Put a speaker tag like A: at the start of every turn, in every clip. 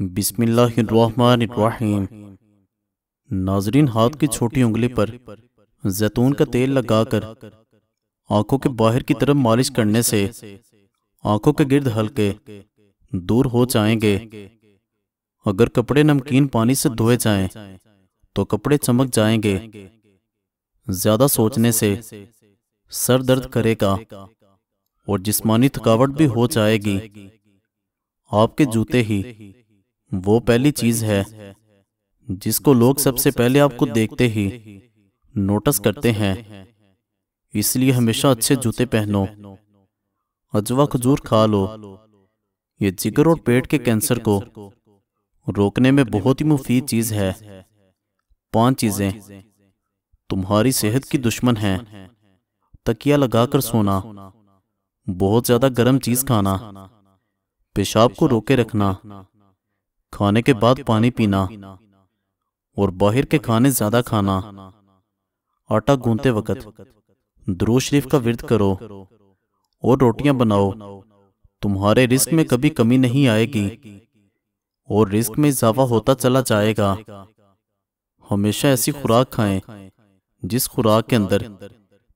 A: बिस्मिल्लाहिर्रहमानिर्रहीम नाजरीन हाथ की छोटी उंगली पर जैतून का तेल लगाकर आंखों के बाहर की तरफ मालिश करने से आंखों के गिर्द हल्के दूर हो जाएंगे अगर कपड़े नमकीन पानी से धोए जाएं, तो कपड़े चमक जाएंगे ज्यादा सोचने से सर दर्द करेगा और जिस्मानी थकावट भी हो जाएगी आपके जूते ही वो पहली चीज है जिसको लोग सबसे पहले आपको देखते ही नोटिस करते हैं इसलिए हमेशा अच्छे जूते पहनो अजवा खजूर खा लो ये जिगर और पेट के कैंसर को रोकने में बहुत ही मुफीद चीज है पांच चीजें तुम्हारी सेहत की दुश्मन है तकिया लगाकर सोना बहुत ज्यादा गर्म चीज खाना पेशाब को रोके रखना खाने के बाद पानी पीना और बाहर के खाने ज्यादा खाना आटा गूंते वक्त द्रोज शरीफ का विरत करो और रोटियां बनाओ तुम्हारे रिस्क में कभी कमी नहीं आएगी और रिस्क में इजाफा होता चला जाएगा हमेशा ऐसी खुराक खाएं जिस खुराक के अंदर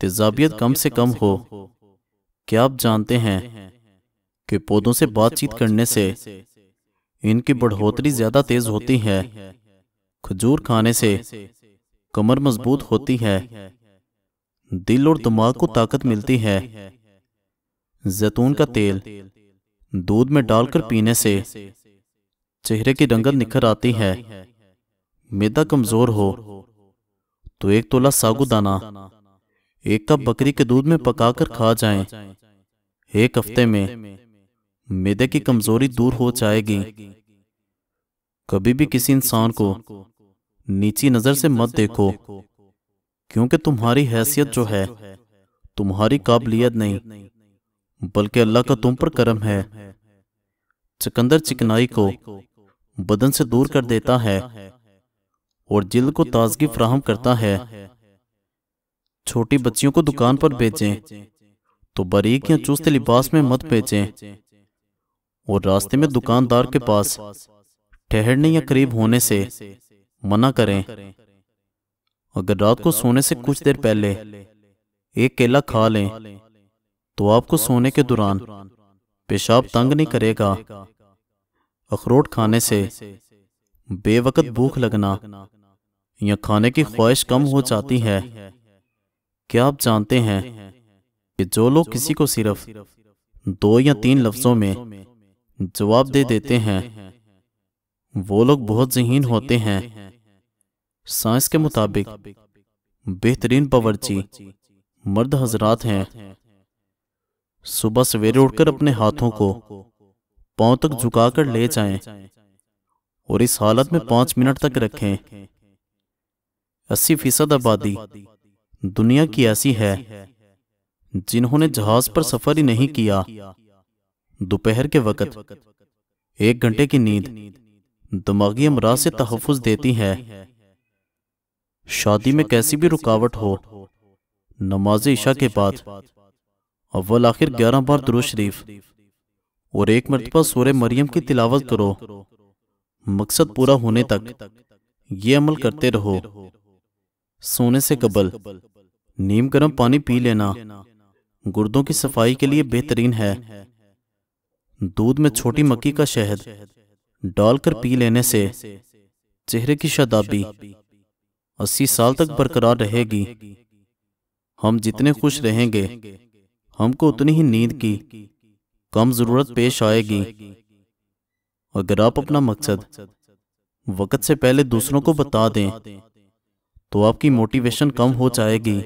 A: तेजाबियत कम से कम हो क्या आप जानते हैं कि पौधों से बातचीत करने से इनकी बढ़ोतरी ज़्यादा तेज़ होती है खजूर खाने से कमर मजबूत होती है दिल और दिमाग को ताकत मिलती है जैतून का तेल दूध में डालकर पीने से चेहरे की रंगत निखर आती है मैदा कमज़ोर हो तो एक तोला सागुदाना एक कप बकरी के दूध में पकाकर खा जाएं। एक हफ्ते में मेदे की कमजोरी दूर हो जाएगी कभी भी किसी इंसान को नीची नजर से मत देखो क्योंकि तुम्हारी हैसियत जो है तुम्हारी काबिलियत नहीं बल्कि अल्लाह का तुम पर करम है चकंदर चिकनाई को बदन से दूर कर देता है और जिल को ताजगी फ्राहम करता है छोटी बच्चियों को दुकान पर बेचें तो बारीक या चुस्त लिबास में मत बेचें और रास्ते में दुकानदार के पास ठहरने या करीब होने से मना करें अगर रात को सोने से कुछ देर पहले एक केला खा लें तो आपको सोने के दौरान पेशाब तंग नहीं करेगा अखरोट खाने से बेवकत भूख लगना या खाने की ख्वाहिश कम हो जाती है क्या आप जानते हैं कि जो लोग किसी को सिर्फ दो या तीन लफ्जों में जवाब दे देते हैं वो लोग बहुत जहीन होते हैं साइंस के मुताबिक बेहतरीन बावर्ची मर्द हजरात हैं सुबह सवेरे उठकर अपने हाथों को पांव तक झुकाकर ले जाएं और इस हालत में पांच मिनट तक रखें अस्सी फीसद आबादी दुनिया की ऐसी है जिन्होंने जहाज पर सफर ही नहीं किया दोपहर के वक़्त एक घंटे की नींद दिमागी अमराज से तहफ़ देती है शादी में कैसी भी रुकावट हो नमाज ईशा के बाद अव्वल आखिर ग्यारह बार दुरु शरीफ और एक मरतबा सूर्य मरियम की तिलावत करो मकसद पूरा होने तक ये अमल करते रहो सोने से कबल नीम गर्म पानी पी लेना गुर्दों की सफाई के लिए बेहतरीन है दूध में छोटी मक्की का शहद डालकर पी लेने से चेहरे की शदाबी अस्सी साल तक बरकरार रहेगी हम जितने खुश रहेंगे हमको उतनी ही नींद की कम ज़रूरत पेश आएगी अगर आप अपना मकसद वक़्त से पहले दूसरों को बता दें तो, तो आपकी मोटिवेशन कम हो जाएगी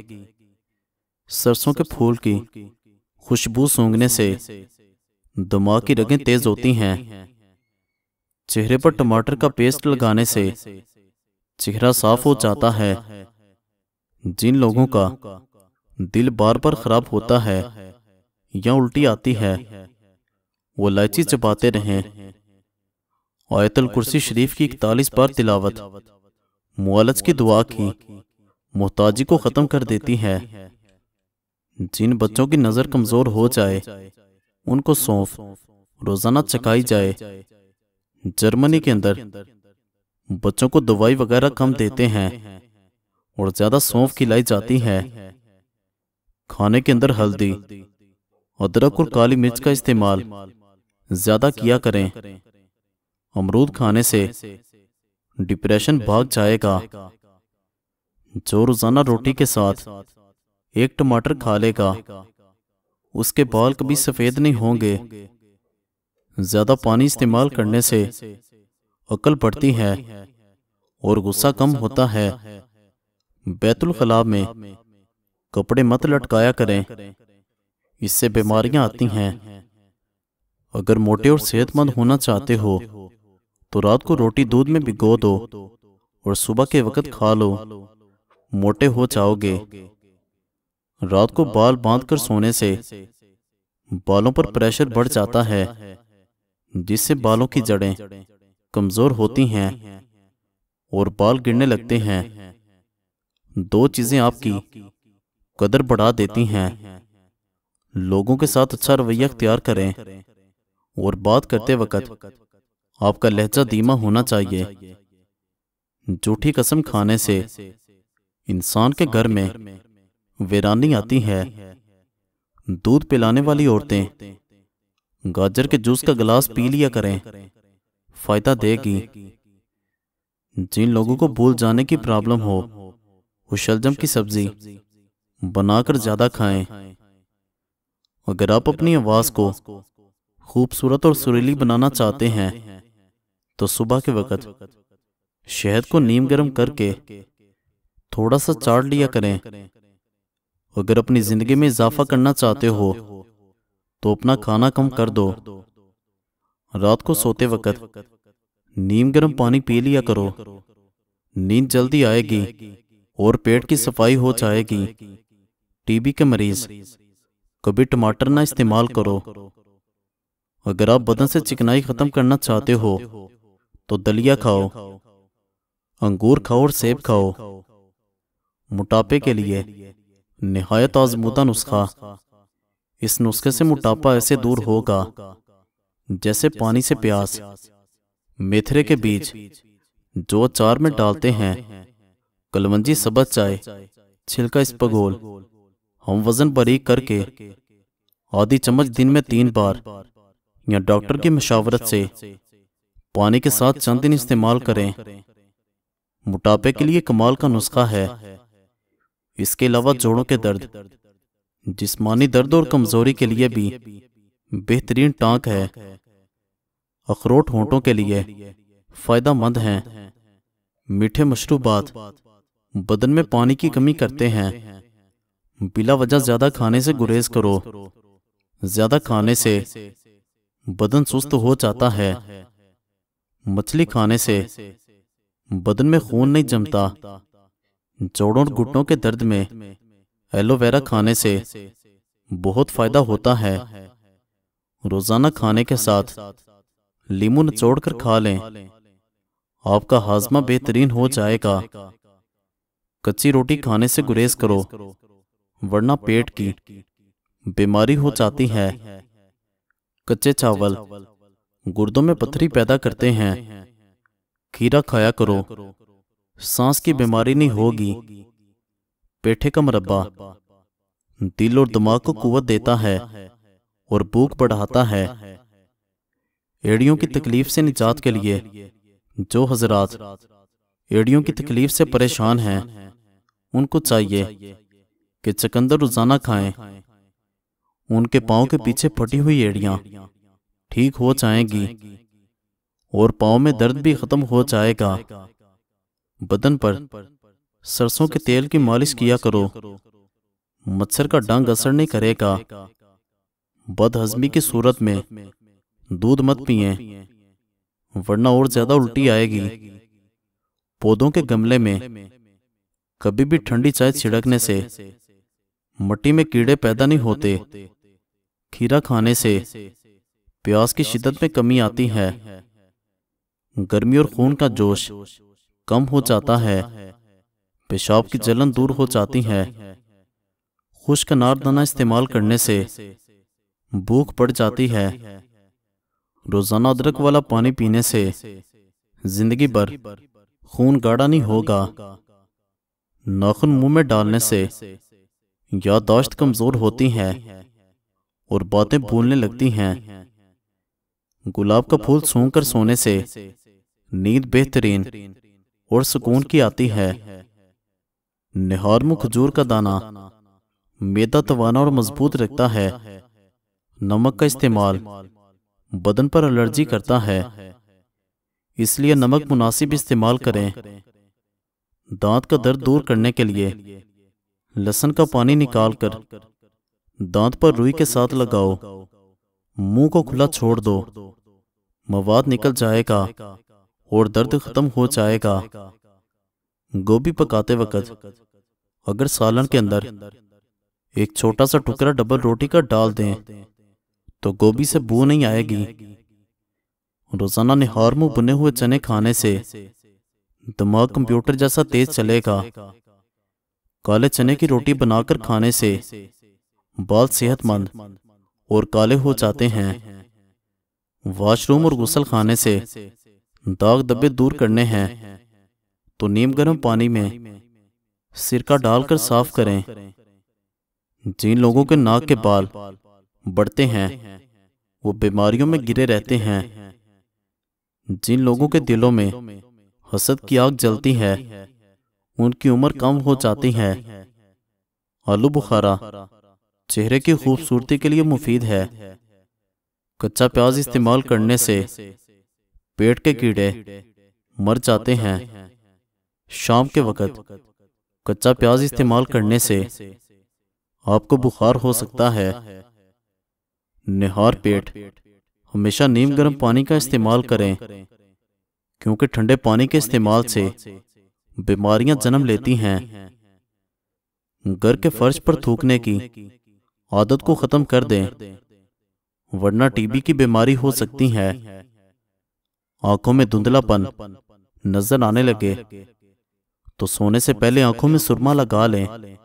A: सरसों के फूल की खुशबू सूंघने से दिमाग की रगें तेज होती हैं चेहरे पर टमाटर का पेस्ट लगाने से चेहरा साफ हो जाता है जिन लोगों का दिल बार बार खराब होता है या उल्टी आती है वो इलायची चबाते रहें आयतल कुर्सी शरीफ की इकतालीस बार तिलावत मुआलज की दुआ की मोहताजी को ख़त्म कर देती है जिन बच्चों की नज़र कमज़ोर हो जाए उनको सौंप रोजाना चकाई जाए जर्मनी के अंदर बच्चों को दवाई वगैरह कम देते हैं और ज्यादा सौंफ खिलाई जाती है खाने के अंदर हल्दी अदरक और काली मिर्च का इस्तेमाल ज्यादा किया करें अमरूद खाने से डिप्रेशन भाग जाएगा जो रोजाना रोटी के साथ एक टमाटर खा लेगा उसके बाल कभी सफ़ेद नहीं होंगे ज़्यादा पानी इस्तेमाल करने से अकल बढ़ती है और गुस्सा कम होता है बैतुलखला में कपड़े मत लटकाया करें इससे बीमारियां आती हैं अगर मोटे और सेहतमंद होना चाहते हो तो रात को रोटी दूध में भिगो दो और सुबह के वक्त खा लो मोटे हो जाओगे रात को बाल बांधकर सोने से बालों पर प्रेशर बढ़ जाता है जिससे बालों की जड़ें कमजोर होती हैं और बाल गिरने लगते हैं दो चीजें आपकी कदर बढ़ा देती हैं लोगों के साथ अच्छा रवैया अख्तियार करें और बात करते वक्त आपका लहजा धीमा होना चाहिए झूठी कसम खाने से इंसान के घर में वीरानी आती है दूध पिलाने वाली औरतें गाजर के जूस का गिलास पी लिया करें फायदा देगी जिन लोगों को भूल जाने की प्रॉब्लम हो वो शलजम की सब्जी बनाकर ज्यादा खाएं अगर आप अपनी आवाज को खूबसूरत और सुरीली बनाना चाहते हैं तो सुबह के वक्त शहद को नीम गर्म करके थोड़ा सा चाट लिया करें अगर अपनी ज़िंदगी में इजाफा करना चाहते हो तो अपना खाना कम कर दो रात को सोते वक्त नीम गर्म पानी पी लिया करो नींद जल्दी आएगी और पेट की सफाई हो जाएगी टीबी के मरीज कभी टमाटर ना इस्तेमाल करो अगर आप बदन से चिकनाई खत्म करना चाहते हो तो दलिया खाओ अंगूर खाओ और सेब खाओ मोटापे के लिए नहायत आजमूदा नुस्खा इस नुस्खे से मोटापा ऐसे दूर होगा जैसे पानी से प्यास मेथरे के बीज जो चार में डालते हैं कलवंजी सबज चाय छिलका पगोल हम वजन बरीक करके आधी चम्मच दिन में तीन बार या डॉक्टर की मशावरत से पानी के साथ चंद दिन इस्तेमाल करें मोटापे के लिए कमाल का नुस्खा है इसके अलावा जोड़ों के दर्द जिस्मानी दर्द और कमजोरी के लिए भी बेहतरीन टांक है अखरोट होंठों के लिए फायदा मंद है मीठे मशरूबात बदन में पानी की कमी करते हैं बिला वजह ज्यादा खाने से गुरेज करो ज्यादा खाने से बदन सुस्त हो जाता है मछली खाने से बदन में खून नहीं जमता जोड़ों और घुटनों के दर्द में एलोवेरा खाने से बहुत फायदा होता है रोजाना खाने के साथ लीमू निचोड़ कर खा लें आपका हाजमा बेहतरीन हो जाएगा कच्ची रोटी खाने से गुरेज करो वरना पेट की बीमारी हो जाती है कच्चे चावल गुर्दों में पथरी पैदा करते हैं खीरा खाया करो सांस की बीमारी नहीं होगी पेठे का मरबा दिल और दिमाग को कुत देता है और भूख बढ़ाता है एड़ियों की तकलीफ से निजात के लिए जो हजरात एड़ियों की तकलीफ से परेशान हैं उनको चाहिए कि चकंदर रोजाना खाएं उनके पाँव के पीछे फटी हुई एड़ियाँ ठीक हो जाएंगी और पाँव में दर्द भी खत्म हो जाएगा बदन पर सरसों के तेल की मालिश किया करो मच्छर का डंग असर नहीं करेगा बदहजमी की सूरत में दूध मत पिए वरना और ज्यादा उल्टी आएगी पौधों के गमले में कभी भी ठंडी चाय छिड़कने से मट्टी में कीड़े पैदा नहीं होते खीरा खाने से प्यास की शिद्दत में कमी आती है गर्मी और खून का जोश कम हो जाता है पेशाब की जलन दूर हो जाती है खुश्क नारदाना इस्तेमाल करने से भूख पड़ जाती है रोजाना अदरक वाला पानी पीने से जिंदगी भर खून गाढ़ा नहीं होगा नाखून मुंह में डालने से यादाश्त कमजोर होती है और बातें भूलने लगती हैं गुलाब का फूल सूंघकर सोने से नींद बेहतरीन और सुकून की आती है निहार में खजूर का दाना मेदा तवाना और मजबूत रखता है नमक का इस्तेमाल बदन पर एलर्जी करता है इसलिए नमक मुनासिब इस्तेमाल करें दांत का दर्द दूर करने के लिए लहसुन का पानी निकाल कर दांत पर रुई के साथ लगाओ मुंह को खुला छोड़ दो मवाद निकल जाएगा और दर्द खत्म हो जाएगा गोभी पकाते वक्त अगर सालन के अंदर एक छोटा सा टुकड़ा डबल रोटी का डाल दें तो, तो गोभी से बू नहीं आएगी रोजाना निहार मुंह बुने हुए चने खाने से दिमाग कंप्यूटर जैसा तेज चलेगा काले चने की रोटी बनाकर खाने से बाल सेहतमंद और काले हो जाते हैं वॉशरूम और गुसल खाने से दाग दबे दूर करने हैं तो नीम गर्म तो पानी में सिरका डालकर साफ करें जिन लोगों के नाक के बाल बढ़ते हैं वो बीमारियों में गिरे रहते हैं जिन लोगों के दिलों में हसद की आग जलती है उनकी उम्र कम हो जाती है आलू बुखारा चेहरे की खूबसूरती के लिए मुफीद है कच्चा प्याज इस्तेमाल करने से पेट के कीड़े मर जाते हैं शाम के वक़्त कच्चा प्याज इस्तेमाल करने से आपको बुखार हो सकता है निहार पेट हमेशा नीम गर्म पानी का इस्तेमाल करें क्योंकि ठंडे पानी के इस्तेमाल से बीमारियां जन्म लेती हैं घर के फर्श पर थूकने की आदत को ख़त्म कर दें वरना टीबी की बीमारी हो सकती है आंखों में धुंधलापन नजर आने लगे तो सोने से पहले आंखों में सुरमा लगा लें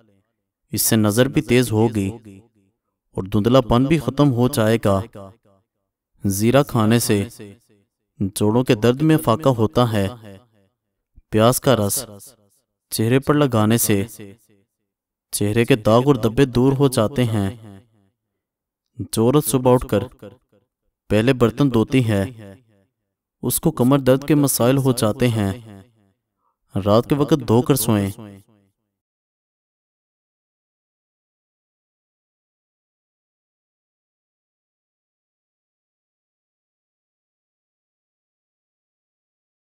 A: इससे नजर भी तेज होगी और धुंधलापन भी खत्म हो जाएगा जीरा खाने से जोड़ों के दर्द में फाका होता है प्याज का रस चेहरे पर लगाने से चेहरे के दाग और दब्बे दूर हो जाते हैं जोरत सुबह उठकर पहले बर्तन धोती है उसको कमर दर्द के मसाइल हो जाते हैं रात के वक्त धोकर सोएं